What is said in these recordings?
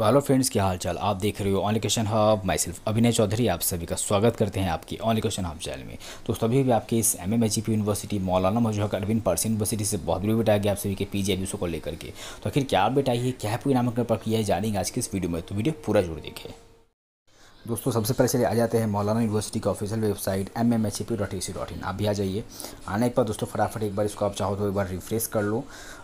तो hello friends क्या हाल चाल आप देख रहे हो only question hub myself Abhinay Chaudhary आप सभी का स्वागत करते हैं आपकी ऑन क्वेश्चन हब चैनल में तो सभी भी आपके इस एम एम यूनिवर्सिटी मौलाना मजहक अरविंद पारसी यूनिवर्सिटी से बहुत बड़ी बेटा गया आप सभी के पी जी को लेकर के तो आखिर क्या बेटा ये क्या पूरी नामांकन प्रक्रिया जानेंगे आज की इस वीडियो में तो वीडियो पूरा जरूर देखें दोस्तों सबसे पहले चले आ जाते हैं मौलाना यूनिवर्सिटी का official website M M H A P dot A C dot in आप भी आ जाइए आने के बाद दोस्तों फटाफट एक बार इसको आप चाहो तो एक बार रिफ्रेश कर लो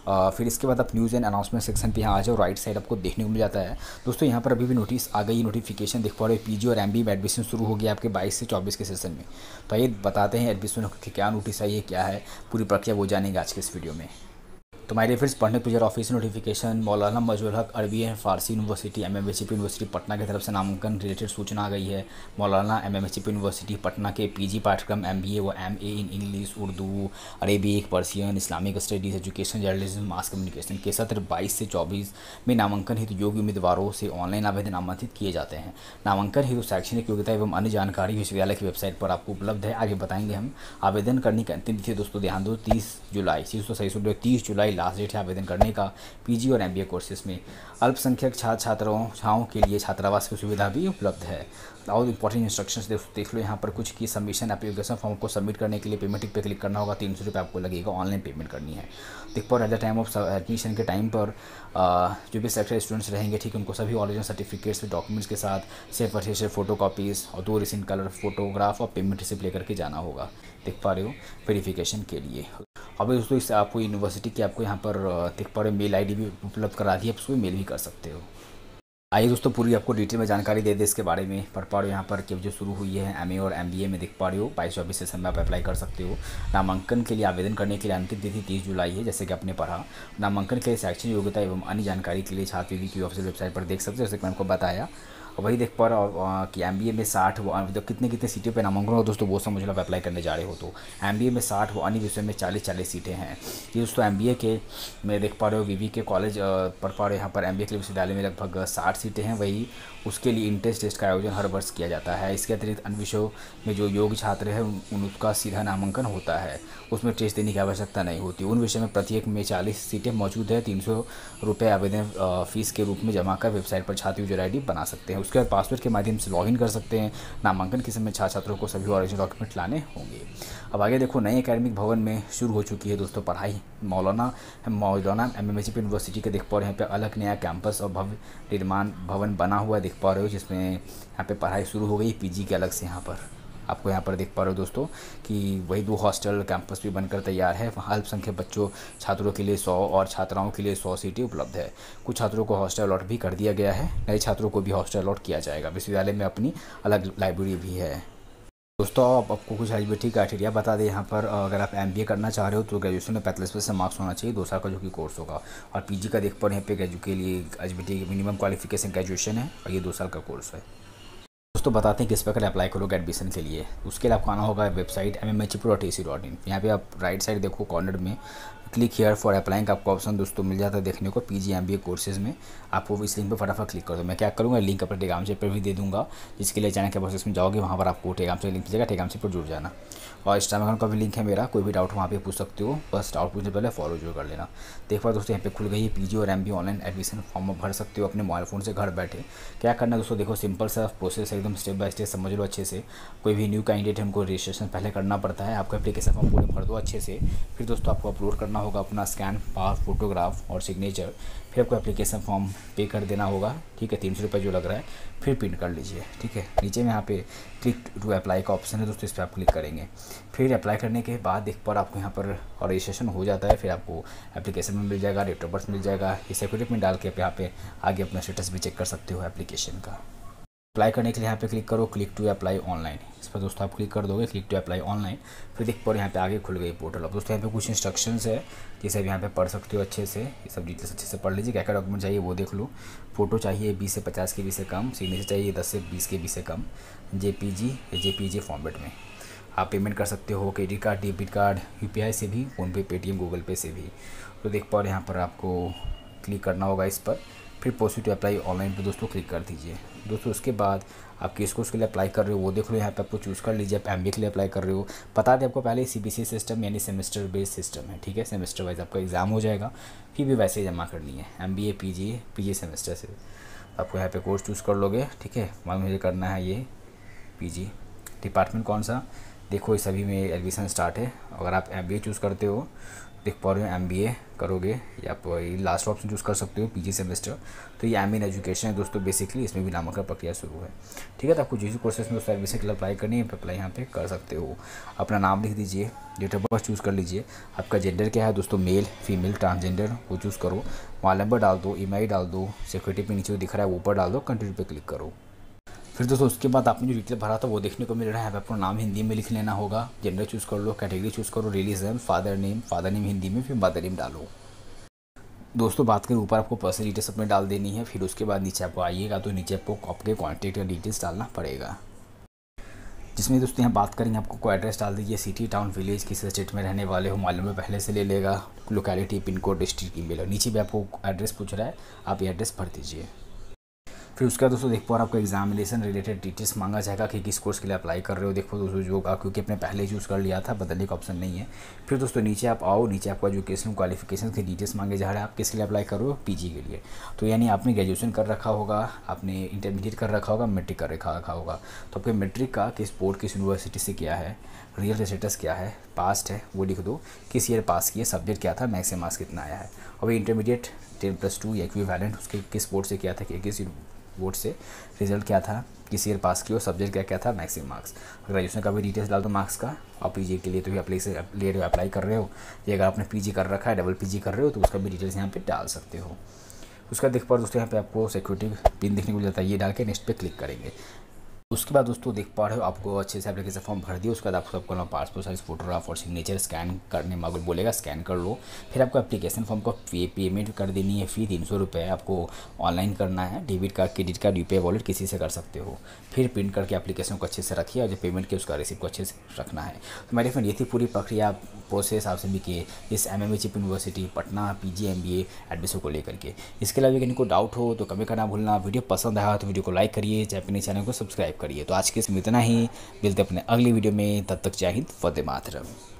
आ, फिर इसके बाद आप न्यूज़ एंड अनाउंसमेंट सेक्शन पे यहाँ आ जाओ राइट साइड आपको देखने को मिल जाता है दोस्तों यहाँ पर अभी भी नोटिस आ गई नोटिफिकेशन देख पा रहे हो पी और एम बी में एडमिशन शुरू हो गया आपके बाईस से चौबीस के सेशन में तो ये बताते हैं एडमिशन की क्या नोटिस आई है क्या है पूरी प्रक्रिया वो जानेंगे आज के इस वीडियो में तो माय डियर फ्रेंड्स पढ़ने teacher office notification Maulana Mazharul Haque अरबी एंड फारसी university M M university Patna की तरफ से नामांकन रिलेटेड सूचना आ गई है मौलाना एम एम यूनिवर्सिटी पटना के पीजी पाठ्यक्रम एमबीए व MA in English Urdu Arabic Persian Islamic studies education journalism mass communication के सत्र बाईस से चौबीस में नामांकन हेतु योग्य उम्मीदवारों से ऑनलाइन आवेदन आमंत्रित किए जाते हैं नामांकन हेतु शैक्षणिक योग्यता एवं अन्य जानकारी विश्वविद्यालय की वेबसाइट पर आपको उपलब्ध है आगे बताएंगे हम आवेदन करने की अंतिम तिथि दोस्तों ध्यान दो तीस जुलाई तीस सौ सही तीस जुलाई लास्ट डेट है आवेदन करने का पीजी और एमबीए कोर्सेज में अल्पसंख्यक छात्र छात्राओं छाओं के लिए छात्रावास की सुविधा भी उपलब्ध है और इंपॉर्टेंट इंस्ट्रक्शंस देख लो यहाँ पर कुछ की सबमिशन एप्लीकेशन फॉर्म को सबमिट करने के लिए पेमेंट पे क्लिक करना होगा तीन सौ रुपये आपको लगेगा ऑनलाइन पेमेंट करनी है देख पाओ at the time of admission के टाइम पर जो भी सेक्टर स्टूडेंट्स रहेंगे ठीक उनको सभी ऑरिजिनल सर्टिफिकेट्स और डॉक्यूमेंट्स के साथ सेफ से फोटो कापीज़ और दो रिसिन कलर फोटोग्राफ और पेमेंट रिसिप लेकर के जाना होगा देख पा रहे हो वेरीफिकेशन के लिए अभी दोस्तों इस आपको यूनिवर्सिटी के आपको यहाँ पर देख पा रहे मेल आईडी भी उपलब्ध करा दी है आप उसको मेल भी कर सकते हो आइए दोस्तों पूरी आपको डिटेल में जानकारी दे दे इसके बारे में पढ़ पा रहे हो यहाँ पर कि जो शुरू हुई है एमए और एमबीए में देख पा रहे हो बाईस चौबीस सेशन में आप अप्लाई कर सकते हो नामांकन के लिए आवेदन करने के लिए अंतिम तिथि तीस जुलाई है जैसे कि आपने पढ़ा नामांकन के लिए शैक्षणिक योग्यता एवं अन्य जानकारी के लिए छात्रवृत्ति की ऑफिसियल वेबसाइट पर देख सकते हो जैसे कि मैंने आपको बताया और वही देख पा रहा कि एम बी ए में साठ तो कितने कितने सीटें पर नामांकन हो दोस्तों वो समझ लो आप अप्लाई करने जा रहे हो तो एम बी ए में साठ वो अन्य विषय में चालीस चालीस सीटें हैं ये दोस्तों एम बी ए के मैं देख पा रहे हो वी वी के कॉलेज पढ़ पा रहे हो यहाँ पर एम बी ए के विश्वविद्यालय में लगभग साठ सीटें हैं वही उसके लिए इंट्रेंस टेस्ट का आयोजन हर वर्ष किया जाता है इसके अतिरिक्त अन्य विषयों में जो योग्य छात्र हैं उन सीधा नामांकन होता है उसमें टेस्ट देने की आवश्यकता नहीं होती उन विषय में प्रत्येक में चालीस सीटें मौजूद है तीन सौ रुपये आवेदन फ़ीस के रूप में जमा कर वेबसाइट पर छात्र यूजर आई बना सकते हैं उसके बाद पासवर्ड के माध्यम से लॉगिन कर सकते हैं नामांकन के समय छात्र छात्रों को सभी ऑरिजिनल डॉक्यूमेंट लाने होंगे अब आगे देखो नए अकेडमिक भवन में शुरू हो चुकी है दोस्तों पढ़ाई मौलाना मौलाना एम एम यूनिवर्सिटी के देख पा रहे हैं यहाँ पर अलग नया कैंपस और भव्य निर्माण भवन बना हुआ देख पा रहे हो जिसमें यहाँ पे पढ़ाई शुरू हो गई पीजी के अलग से यहाँ पर आपको यहाँ पर देख पा रहे हो दोस्तों कि वही दो हॉस्टल कैंपस भी बनकर तैयार है वहाँ अल्पसंख्यक बच्चों छात्रों के लिए सौ और छात्राओं के लिए सौ सीटें उपलब्ध है कुछ छात्रों को हॉस्टल अलॉट भी कर दिया गया है नए छात्रों को भी हॉस्टल अलॉट किया जाएगा विश्वविद्यालय में अपनी अलग लाइब्रेरी भी है दोस्तों आप आपको कुछ एलिजिबिलिटी क्राइटेरिया बता दें यहाँ पर अगर आप एमबीए करना चाह रहे हो तो ग्रेजुएशन में पैंतालीस परसेंट मार्क्स होना चाहिए दो साल का जो कि कोर्स होगा और पीजी का देख पा रहे हैं यहाँ पे ग्रेजुएट के लिए एलिजिबिलिटी मिनिमम क्वालिफिकेशन ग्रेजुएशन है और ये दो साल का कोर्स है दोस्तों बताते हैं किस प्रकार अप्लाई करोगे एडमिशन के लिए उसके लिए आपको आना होगा website M M H dot A C dot in यहाँ पर आप राइट साइड देखो कॉर्नर में क्लिक हेयर फॉर अप्लाइंग आपको ऑप्शन दोस्तों मिल जाता है देखने को P G M B A courses में आपको इस लिंक पर फटाफट क्लिक कर दो मैं क्या करूँगा लिंक अपने टेगाम से पर भी दे दूँगा जिसके लिए चैनल के प्रोसेस में जाओगे वहाँ पर आपको टेगाम से लिंक मिलेगा टेगाम से पर जुड़ जाना और इंस्टाग्राम का भी लिंक है मेरा कोई भी डाउट वहाँ पर पूछ सकते हो बस डाउट पूछने पहले फॉलो जरूर कर लेना देख पा दोस्तों यहाँ पे खुल गई है जी और M B online admission form भर सकते हो अपने मोबाइल फ़ोन से घर बैठे क्या करना दोस्तों देखो सिंपल सा प्रोसेस एकदम स्टेप बाय स्टेप समझ लो अच्छे से कोई भी न्यू कैंडिडेट हमको रजिस्ट्रेशन पहले करना पड़ता है आपका एप्लीकेशन फॉर्म पूरे भर दो अच्छे से फिर दोस्तों आपको अपलोड करना होगा अपना स्कैन पास फोटोग्राफ और सिग्नेचर फिर आपको एप्लीकेशन फॉर्म पे कर देना होगा ठीक है तीन सौ रुपये जो लग रहा है फिर प्रिंट कर लीजिए ठीक है नीचे में यहाँ पे क्लिक टू अप्लाई का ऑप्शन है दोस्तों इस पर आप क्लिक करेंगे फिर अप्लाई करने के बाद एक बार आपको यहाँ पर रजिस्ट्रेशन हो जाता है फिर आपको एप्लीकेशन में मिल जाएगा डेट ऑफ बर्थ मिल जाएगा ये सेक्रेटरी में डाल के आप यहाँ पे आगे अपना स्टेटस भी चेक कर सकते हो एप्लीकेशन का अप्लाई करने के लिए यहाँ पे क्लिक करो क्लिक टू अप्लाई ऑनलाइन इस पर दोस्तों आप क्लिक कर दोगे क्लिक टू अप्लाई ऑनलाइन फिर देख पाओ यहाँ पे आगे खुल गई पोर्टल अब दोस्तों यहाँ पे कुछ इंस्ट्रक्शंस है कि सब यहाँ पे पढ़ सकते हो अच्छे से ये सब डिटेल्स अच्छे से पढ़ लीजिए क्या क्या डॉक्यूमेंट चाहिए वो देख लो फोटो चाहिए बीस से पचास के बी से कम सिग्नेचर चाहिए दस से बीस के बी से कम जे पी जी फॉर्मेट में आप पेमेंट कर सकते हो credit card debit card U से भी फ़ोनपे पेटीएम गूगल पे से भी तो देख पाओ यहाँ पर आपको क्लिक करना होगा इस पर फिर प्रोसीड टू अप्लाई ऑनलाइन पर दोस्तों क्लिक कर दीजिए दोस्तों उसके बाद आप किस कोर्स के लिए अप्लाई कर रहे हो वो देख लो यहाँ पे आपको चूज़ कर लीजिए आप एम के लिए अप्लाई कर रहे हो बता दें आपको पहले सी बी सिस्टम यानी सेमेस्टर बेस्ड सिस्टम है ठीक है सेमेस्टर वाइज आपका एग्ज़ाम हो जाएगा फिर भी वैसे ही जमा करनी है M B A P G P G semester से आपको यहाँ पे कोर्स चूज़ कर लोगे ठीक है मान मुझे करना है ये पी जी डिपार्टमेंट कौन सा देखो सभी में एडमिशन स्टार्ट है अगर आप एम चूज़ करते हो देख पा रहे हो एम करोगे या आप लास्ट ऑप्शन चूज़ कर सकते हो पीजी सेमेस्टर तो ये एम इन एजुकेशन है दोस्तों बेसिकली इसमें भी नामांकन प्रक्रिया शुरू है ठीक है तो आपको जिस कोर्सेज में उस एडमिशन के लिए अप्लाई करनी है अप्लाई यहाँ पे कर सकते हो अपना नाम लिख दीजिए डेट ऑफ बर्थ चूज़ कर लीजिए आपका जेंडर क्या है दोस्तों मेल फीमेल ट्रांसजेंडर वो चूज़ करो मोबाइल नंबर डाल दो ई डाल दो सिक्योरिटी पे नीचे दिख रहा है ऊपर डाल दो कंट्री पर क्लिक करो फिर दोस्तों उसके बाद आपने जो डिटेल भरा था वो देखने को मिल रहा है आपको नाम हिंदी में लिख लेना होगा जेंडर चूज़ कर लो कैटेगरी चूज़ करो religion father name father name Hindi में फिर मदर नेम डालो दोस्तों बात करें ऊपर आपको पर्सनल डिटेल्स अपने डाल देनी है फिर उसके बाद नीचे आपको आइएगा तो नीचे आपको आपके कॉन्टेक्ट का डिटेल्स डालना पड़ेगा जिसमें दोस्तों यहाँ बात करेंगे आपको को एड्रेस डाल दीजिए सिटी टाउन विलेज किस स्टेट में रहने वाले हो मालूम है पहले से ले लेगा locality pin code district email और नीचे भी आपको एड्रेस पूछ रहा है आप ये एड्रेस भर दीजिए फिर उसके बाद दोस्तों देख और आपको एग्जामिनेशन रिलेटेड डिटेल्स मांगा जाएगा कि किस कोर्स के लिए अप्लाई कर रहे हो देखो दोस्तों जो क्योंकि अपने पहले चूज़ कर लिया था बदलने का ऑप्शन नहीं है फिर दोस्तों नीचे आप आओ नीचे आपको एजुकेशन क्वालिफिकेशन के डिटेल्स मांगे जा रहे हैं आप किसके लिए अप्लाई करो पी के लिए तो यानी आपने ग्रेजुएशन कर रखा होगा आपने इंटरमीडिएट कर रखा होगा मेट्रिक कर रखा रखा होगा तो आपके मेट्रिक का किस बोर्ड किस यूनिवर्सिटी से किया है रियल स्टेटस क्या है पास्ट है वो लिख दो किस ईयर पास किया सब्जेक्ट क्या था मैक्सिम मार्क्स कितना आया है और इंटरमीडिएट टेन प्लस टू या वैलेंट उसके किस बोर्ड से किया था कि किस बोर्ड से रिजल्ट क्या था किस ईयर पास किया और सब्जेक्ट क्या क्या था मैक्सिमम मार्क्स ग्रेजुएशन का भी डिटेल्स डाल दो मार्क्स का और पीजी के लिए तो भी अप्लाई से ले रहे हो अप्लाई कर रहे हो या अगर आपने पीजी कर रखा है डबल पीजी कर रहे हो तो उसका भी डिटेल्स यहाँ पे डाल सकते हो उसका देख पर दोस्तों यहाँ पे आपको सिक्योरिटी पिन देखने को मिल जाता है ये डाल के नेक्स्ट पे क्लिक करेंगे उसके बाद दोस्तों देख पा रहे हो आपको अच्छे से एप्लीकेशन फॉर्म भर दिया उसके बाद आपको सबको ना पासपोर्ट साइज फोटोग्राफ और सिग्नेचर स्कैन करने में बोलेगा स्कैन कर लो फिर आपको एप्लीकेशन फॉर्म का पे, पेमेंट कर देनी है फी तीन सौ रुपये आपको ऑनलाइन करना है debit card credit card UPI wallet किसी से कर सकते हो फिर प्रिंट करके एप्लीकेशन को अच्छे से रखिए और जो पेमेंट किया उसका रिसिप्ट को अच्छे से रखना है तो मेरे फ्रेंड ये थी पूरी प्रक्रिया प्रोसेस आपसे भी किए इस एम एम चिप university Patna P G M B admission को लेकर के इसके अलावा यदि कोई डाउट हो तो कमेंट करना भूलना वीडियो पसंद आया तो वीडियो को लाइक करिए चाहे अपने चैनल को सब्सक्राइब सब्सक्राइब करिए तो आज के इसमें इतना ही मिलते अपने अगली वीडियो में तब तक जय हिंद फतेह मातरम